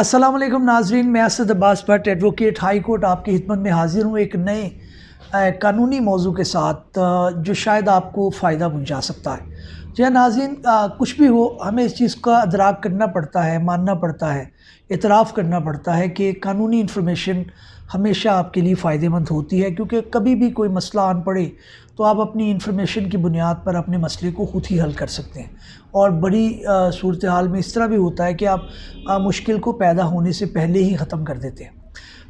अस्सलाम वालेकुम नाजरीन मैं Asad Abbas Bhatt advocate high court आपकी खिदमत में हाजिर हूँ एक नए कानूनी मौजू के साथ जो शायद आपको फ़ायदा पहुँचा सकता है जो हाँ नाजरीन कुछ भी हो हमें इस चीज़ का अदराक करना पड़ता है मानना पड़ता है इतराफ़ करना पड़ता है कि कानूनी इन्फॉर्मेशन हमेशा आपके लिए फ़ायदेमंद होती है क्योंकि कभी भी कोई मसला आन पड़े तो आप अपनी इन्फॉर्मेशन की बुनियाद पर अपने मसले को ख़ुद ही हल कर सकते हैं और बड़ी सूरत हाल में इस तरह भी होता है कि आप आ, मुश्किल को पैदा होने से पहले ही ख़त्म कर देते हैं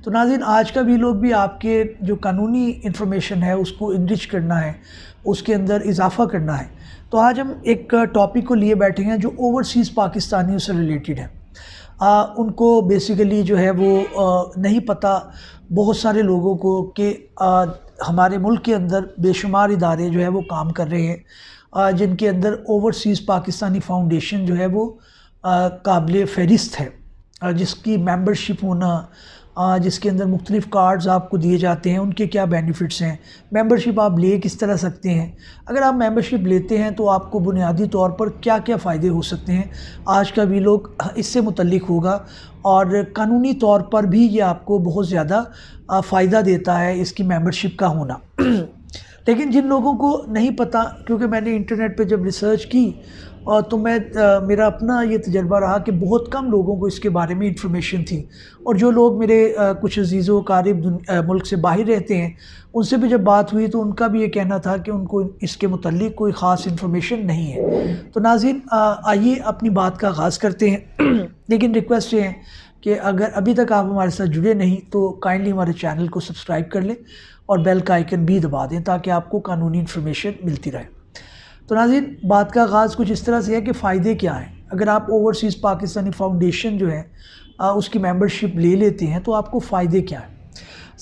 तो नाजिन आज का भी लोग भी आपके जो कानूनी इन्फॉर्मेशन है उसको इनरिच करना है उसके अंदर इजाफा करना है तो आज हम एक टॉपिक को लिए बैठे हैं जो ओवरसीज़ पाकिस्तानियों से रिलेटेड है आ, उनको बेसिकली जो है वो आ, नहीं पता बहुत सारे लोगों को कि हमारे मुल्क के अंदर बेशुमार इदारे जो है वो काम कर रहे हैं आ, जिनके अंदर ओवरसीज़ पाकिस्तानी फाउंडेशन जो है वो काबिल फहरिस्त है जिसकी मेंबरशिप होना जिसके अंदर मुख्तलिफ़ कार्ड्स आपको दिए जाते हैं उनके क्या बेनिफिट्स हैं मेंबरशिप आप ले किस तरह सकते हैं अगर आप मेंबरशिप लेते हैं तो आपको बुनियादी तौर पर क्या क्या फ़ायदे हो सकते हैं आज का भी लोग इससे मुतलक होगा और कानूनी तौर पर भी ये आपको बहुत ज़्यादा फ़ायदा देता है इसकी मेम्बरशिप का होना लेकिन जिन लोगों को नहीं पता क्योंकि मैंने इंटरनेट पर जब रिसर्च की और तो मैं आ, मेरा अपना ये तजर्बा रहा कि बहुत कम लोगों को इसके बारे में इंफॉर्मेशन थी और जो लोग मेरे आ, कुछ अजीज़ों कारब मुल्क से बाहर रहते हैं उनसे भी जब बात हुई तो उनका भी ये कहना था कि उनको इसके मतलब कोई ख़ास इन्फॉर्मेशन नहीं है तो नाजिन आइए अपनी बात का आगाज़ करते हैं लेकिन रिक्वेस्ट ये है कि अगर अभी तक आप हमारे साथ जुड़े नहीं तो काइंडली हमारे चैनल को सब्सक्राइब कर लें और बेल का आइकन भी दबा दें ताकि आपको कानूनी इन्फॉर्मेशन मिलती रहे तो नाज़िर बात का आगाज़ कुछ इस तरह से है कि फ़ायदे क्या हैं अगर आप ओवरसीज़ पाकिस्तानी फाउंडेशन जो है आ, उसकी मेंबरशिप ले लेते हैं तो आपको फ़ायदे क्या है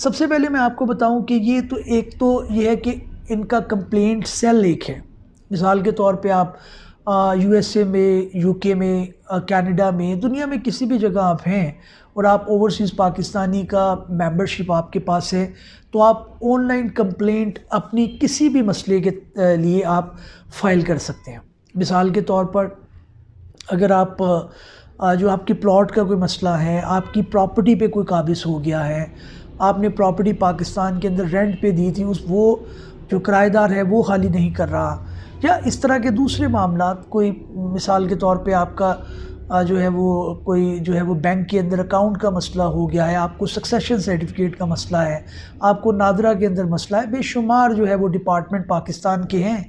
सबसे पहले मैं आपको बताऊं कि ये तो एक तो ये है कि इनका कंप्लेंट सेल एक है मिसाल के तौर पे आप ए में यूके में कनाडा में दुनिया में किसी भी जगह आप हैं और आप ओवरसीज़ पाकिस्तानी का मेंबरशिप आपके पास है तो आप ऑनलाइन कंप्लेंट अपनी किसी भी मसले के लिए आप फाइल कर सकते हैं मिसाल के तौर पर अगर आप जो आपकी प्लॉट का कोई मसला है आपकी प्रॉपर्टी पे कोई काबिज हो गया है आपने प्रॉपर्टी पाकिस्तान के अंदर रेंट पे दी थी उस वो जो किराएदार है वो खाली नहीं कर रहा या इस तरह के दूसरे मामला कोई मिसाल के तौर पे आपका जो है वो कोई जो है वो बैंक के अंदर अकाउंट का मसला हो गया है आपको सक्सेशन सर्टिफिकेट का मसला है आपको नादरा के अंदर मसला है बेशुमार जो है वो डिपार्टमेंट पाकिस्तान के हैं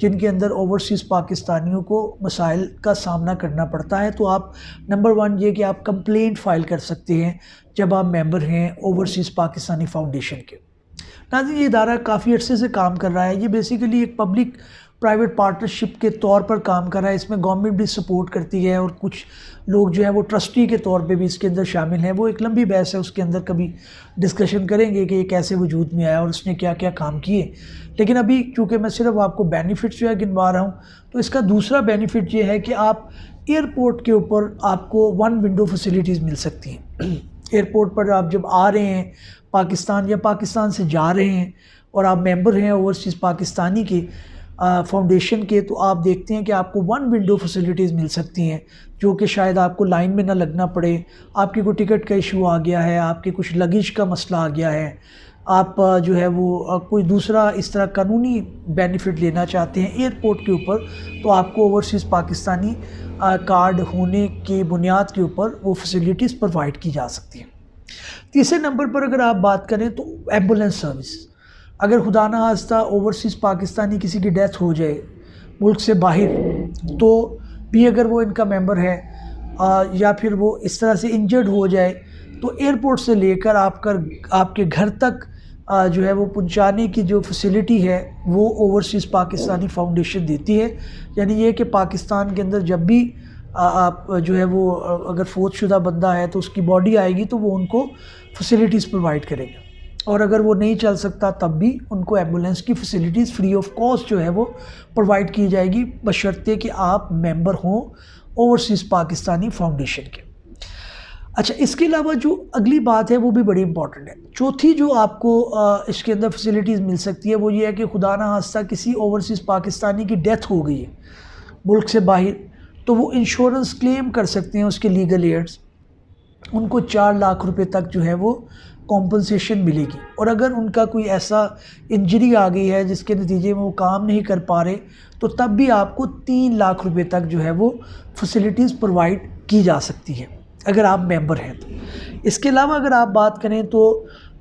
जिनके अंदर ओवरसीज़ पाकिस्तानियों को मसाइल का सामना करना पड़ता है तो आप नंबर वन ये कि आप कंप्लेंट फाइल कर सकते हैं जब आप मेम्बर हैं ओवरसीज़ पाकिस्तानी फाउंडेशन के नाजी ये इदारा काफ़ी अर्से से काम कर रहा है ये बेसिकली एक पब्लिक प्राइवेट पार्टनरशिप के तौर पर काम कर रहा है इसमें गवर्नमेंट भी सपोर्ट करती है और कुछ लोग जो है वो ट्रस्टी के तौर पे भी इसके अंदर शामिल हैं वो एक लंबी बहस है उसके अंदर कभी डिस्कशन करेंगे कि ये कैसे वजूद में आया और उसने क्या क्या काम किए लेकिन अभी चूँकि मैं सिर्फ आपको बेनिफिट्स जो है गिनवा रहा हूँ तो इसका दूसरा बेनिफिट ये है कि आप एयरपोर्ट के ऊपर आपको वन विंडो फैसिलिटीज़ मिल सकती हैं एयरपोर्ट पर आप जब आ रहे हैं पाकिस्तान या पाकिस्तान से जा रहे हैं और आप मेंबर हैं ओवरसीज़ पाकिस्तानी के फाउंडेशन के तो आप देखते हैं कि आपको वन विंडो फैसिलिटीज़ मिल सकती हैं जो कि शायद आपको लाइन में ना लगना पड़े आपकी कोई टिकट का इशू आ गया है आपके कुछ लगेज का मसला आ गया है आप जो है वो कोई दूसरा इस तरह कानूनी बेनिफिट लेना चाहते हैं एयरपोर्ट के ऊपर तो आपको ओवरसीज़ पाकिस्तानी कार्ड होने के बुनियाद के ऊपर वो फैसिलिटीज़ प्रोवाइड की जा सकती हैं तीसरे नंबर पर अगर आप बात करें तो एम्बुलेंस सर्विस अगर खुदा ना हास्ता ओवरसीज़ पाकिस्तानी किसी की डेथ हो जाए मुल्क से बाहर तो भी अगर वो इनका मेंबर है आ, या फिर वो इस तरह से इंजर्ड हो जाए तो एयरपोर्ट से लेकर आपका आपके घर तक आ, जो है वो पहुंचाने की जो फैसिलिटी है वो ओवरसीज़ पाकिस्तानी फाउंडेशन देती है यानी ये कि पाकिस्तान के अंदर जब भी आप जो है वो अगर फौजशुदा शुदा बंदा है तो उसकी बॉडी आएगी तो वो उनको फैसिलिटीज़ प्रोवाइड करेगा और अगर वो नहीं चल सकता तब भी उनको एम्बुलेंस की फैसिलिटीज़ फ्री ऑफ कॉस्ट जो है वो प्रोवाइड की जाएगी बशर्ते कि आप मेंबर हों ओवरसीज़ पाकिस्तानी फाउंडेशन के अच्छा इसके अलावा जो अगली बात है वो भी बड़ी इंपॉर्टेंट है चौथी जो आपको आ, इसके अंदर फैसिलिटीज़ मिल सकती है वो ये है कि खुदा ना हादसा किसी ओवरसीज़ पाकिस्तानी की डेथ हो गई है मुल्क से बाहर तो वो इंश्योरेंस क्लेम कर सकते हैं उसके लीगल एड्स उनको चार लाख रुपए तक जो है वो कॉम्पनसेशन मिलेगी और अगर उनका कोई ऐसा इंजरी आ गई है जिसके नतीजे में वो काम नहीं कर पा रहे तो तब भी आपको तीन लाख रुपए तक जो है वो फैसिलिटीज़ प्रोवाइड की जा सकती है अगर आप मेंबर हैं तो इसके अलावा अगर आप बात करें तो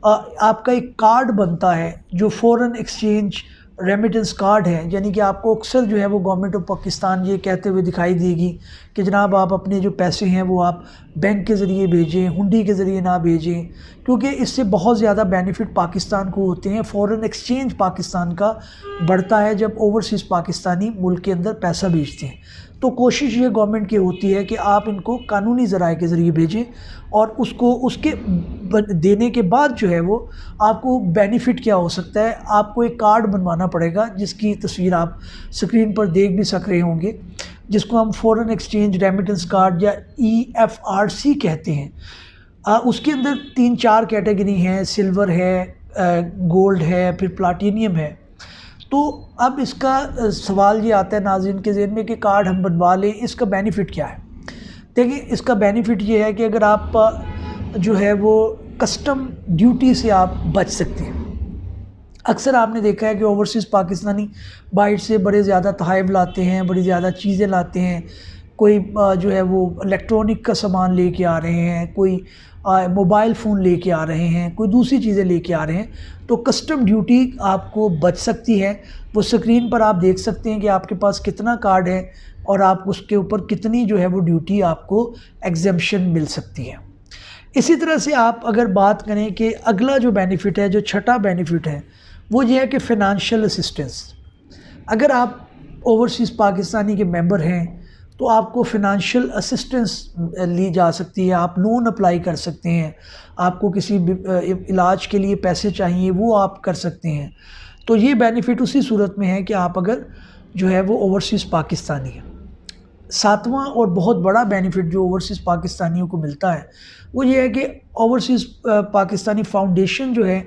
आ, आपका एक कार्ड बनता है जो फ़ॉरेन एक्सचेंज रेमिटेंस कार्ड है यानी कि आपको अक्सर जो है वो गवर्नमेंट ऑफ पाकिस्तान ये कहते हुए दिखाई देगी कि जनाब आप अपने जो पैसे हैं वो आप बैंक के ज़रिए भेजें हुंडी के ज़रिए ना भेजें क्योंकि इससे बहुत ज़्यादा बेनिफिट पाकिस्तान को होते हैं फ़ॉरेन एक्सचेंज पाकिस्तान का बढ़ता है जब ओवरसीज़ पाकिस्तानी मुल्क के अंदर पैसा भेजते हैं तो कोशिश ये गवर्नमेंट की होती है कि आप इनको कानूनी ज़राए के ज़रिए भेजें और उसको उसके देने के बाद जो है वो आपको बेनिफिट क्या हो सकता है आपको एक कार्ड बनवाना पड़ेगा जिसकी तस्वीर आप स्क्रीन पर देख भी सक रहे होंगे जिसको हम फॉरेन एक्सचेंज रेमिटेंस कार्ड या ई एफ आर सी कहते हैं आ, उसके अंदर तीन चार कैटेगरी हैं सिल्वर है गोल्ड है फिर प्लाटीनियम है तो अब इसका सवाल ये आता है नाजिन के जहन में कि कार्ड हम बनवा लें इसका बेनिफिट क्या है देखिए इसका बेनिफिट ये है कि अगर आप जो है वो कस्टम ड्यूटी से आप बच सकते हैं अक्सर आपने देखा है कि ओवरसीज़ पाकिस्तानी बाइट से बड़े ज़्यादा तहाइब लाते हैं बड़ी ज़्यादा चीज़ें लाते हैं कोई जो है वो इलेक्ट्रॉनिक का सामान लेके आ रहे हैं कोई मोबाइल फ़ोन लेके आ रहे हैं कोई दूसरी चीज़ें लेके आ रहे हैं तो कस्टम ड्यूटी आपको बच सकती है वो स्क्रीन पर आप देख सकते हैं कि आपके पास कितना कार्ड है और आप उसके ऊपर कितनी जो है वो ड्यूटी आपको एग्जम्पन मिल सकती है इसी तरह से आप अगर बात करें कि अगला जो बेनिफिट है जो छठा बेनिफिट है वो ये है कि फिनंशियल असिस्टेंस अगर आप ओवरसीज़ पाकिस्तानी के मेंबर हैं तो आपको फिनंशियल असिस्टेंस ली जा सकती है आप लोन अप्लाई कर सकते हैं आपको किसी इलाज के लिए पैसे चाहिए वो आप कर सकते हैं तो ये बेनिफिट उसी सूरत में है कि आप अगर जो है वो ओवरसीज़ पाकिस्तानी है सातवां और बहुत बड़ा बेनिफिट जो ओवरसीज़ पाकिस्तानियों को मिलता है वो ये है कि ओवरसीज़ पाकिस्तानी फाउंडेशन जो है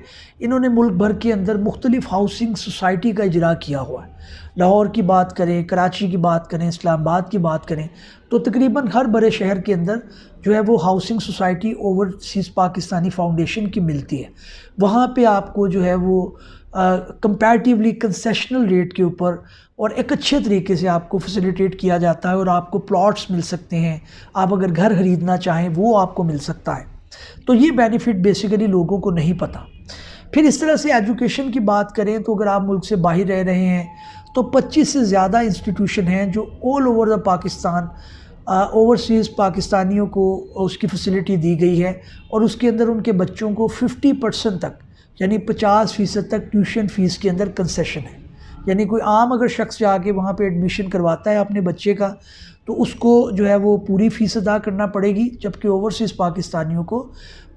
इन्होंने मुल्क भर के अंदर मुख्तलिफ़ हाउसिंग सोसाइटी का इजरा किया हुआ है लाहौर की बात करें कराची की बात करें इस्लामाबाद की बात करें तो तकरीबन हर बड़े शहर के अंदर जो है वो housing society overseas Pakistani foundation की मिलती है वहाँ पर आपको जो है वो कंपेरेटिवली कंसेशनल रेट के ऊपर और एक अच्छे तरीके से आपको फैसिलिटेट किया जाता है और आपको प्लॉट्स मिल सकते हैं आप अगर घर खरीदना चाहें वो आपको मिल सकता है तो ये बेनिफिट बेसिकली लोगों को नहीं पता फिर इस तरह से एजुकेशन की बात करें तो अगर आप मुल्क से बाहर रह रहे हैं तो 25 से ज़्यादा इंस्टीट्यूशन हैं जो all over the Pakistan overseas पाकिस्तानियों को उसकी फैसिलिटी दी गई है और उसके अंदर उनके बच्चों को 50 परसेंट तक यानी 50 फ़ीसद तक ट्यूशन फ़ीस के अंदर कंसेशन है यानी कोई आम अगर शख्स जाके वहाँ पे एडमिशन करवाता है अपने बच्चे का तो उसको जो है वो पूरी फ़ीस अदा करना पड़ेगी जबकि ओवरसीज़ पाकिस्तानियों को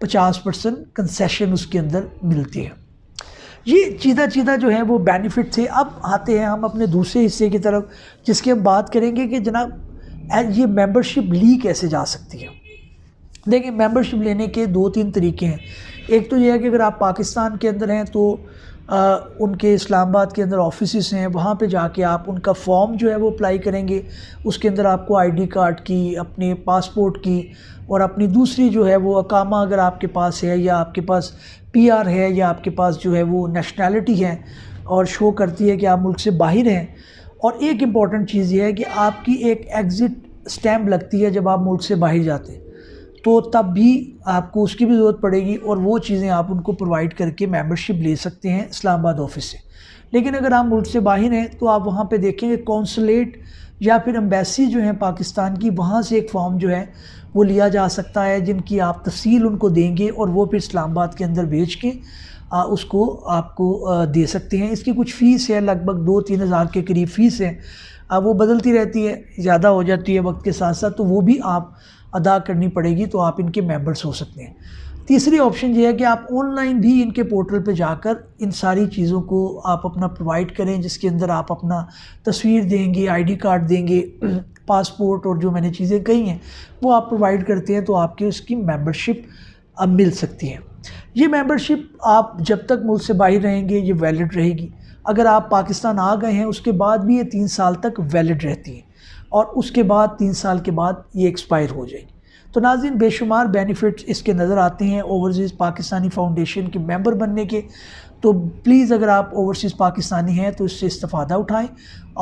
50 परसेंट कंसेशन उसके अंदर मिलती है ये चीदा चीदा जो है वो बेनिफिट थे अब आते हैं हम अपने दूसरे हिस्से की तरफ जिसकी हम बात करेंगे कि जनाब ये मेम्बरशिप ली कैसे जा सकती है देखिए मेम्बरशिप लेने के दो तीन तरीके हैं एक तो यह है कि अगर आप पाकिस्तान के अंदर हैं तो आ, उनके इस्लामाबाद के अंदर ऑफिस हैं वहाँ पे जाके आप उनका फॉर्म जो है वो अप्लाई करेंगे उसके अंदर आपको आईडी कार्ड की अपने पासपोर्ट की और अपनी दूसरी जो है वो अकामा अगर आपके पास है या आपके पास पीआर है या आपके पास जो है वो नेशनैलिटी है और शो करती है कि आप मुल्क से बाहर हैं और एक इम्पॉर्टेंट चीज़ ये है कि आपकी एक एग्ज़िट स्टैम्प लगती है जब आप मुल्क से बाहर जाते हैं तो तब भी आपको उसकी भी ज़रूरत पड़ेगी और वो चीज़ें आप उनको प्रोवाइड करके मेंबरशिप ले सकते हैं इस्लामाबाद ऑफिस से लेकिन अगर आप मुल्क से बाहर हैं तो आप वहाँ पर देखेंगे कौंसलेट या फिर अम्बेसी जो है पाकिस्तान की वहाँ से एक फॉर्म जो है वो लिया जा सकता है जिनकी आप तफसील उनको देंगे और वो फिर इस्लामाबाद के अंदर भेज के आ, उसको आपको आ, दे सकते हैं इसकी कुछ फ़ीस है लगभग दो तीन हज़ार के करीब फ़ीस है आ, वो बदलती रहती है ज़्यादा हो जाती है वक्त के साथ साथ तो वो भी आप अदा करनी पड़ेगी तो आप इनके मेंबर्स हो सकते हैं तीसरी ऑप्शन ये है कि आप ऑनलाइन भी इनके पोर्टल पे जाकर इन सारी चीज़ों को आप अपना प्रोवाइड करें जिसके अंदर आप अपना तस्वीर देंगे आईडी कार्ड देंगे पासपोर्ट और जो मैंने चीज़ें कही हैं वो आप प्रोवाइड करते हैं तो आपकी उसकी मेंबरशिप अब मिल सकती है ये मेंबरशिप आप जब तक मुल्क से बाहर रहेंगे ये वैलिड रहेगी अगर आप पाकिस्तान आ गए हैं उसके बाद भी ये तीन साल तक वैलिड रहती है और उसके बाद तीन साल के बाद ये एक्सपायर हो जाएगी तो नाजिन बेशुमार बेनिफिट्स इसके नज़र आते हैं ओवरसीज़ पाकिस्तानी फ़ाउंडेशन के मेंबर बनने के तो प्लीज़ अगर आप ओवरसीज़ पाकिस्तानी हैं तो इससे इस्ता उठाएं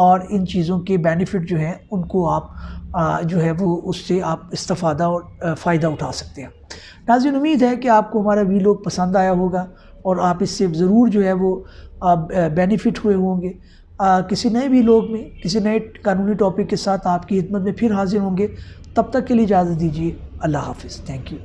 और इन चीज़ों के बेनिफिट जो हैं उनको आप आ, जो है वो उससे आप इस्ता और फ़ायदा उठा सकते हैं नाजिन उम्मीद है कि आपको हमारा वी लोग पसंद आया होगा और आप इससे ज़रूर जो है वो बेनिफिट हुए होंगे आ, किसी नए भी लोग में किसी नए कानूनी टॉपिक के साथ आपकी खिदमत में फिर हाजिर होंगे तब तक के लिए इजाज़त दीजिए अल्लाह हाफिज़ थैंक यू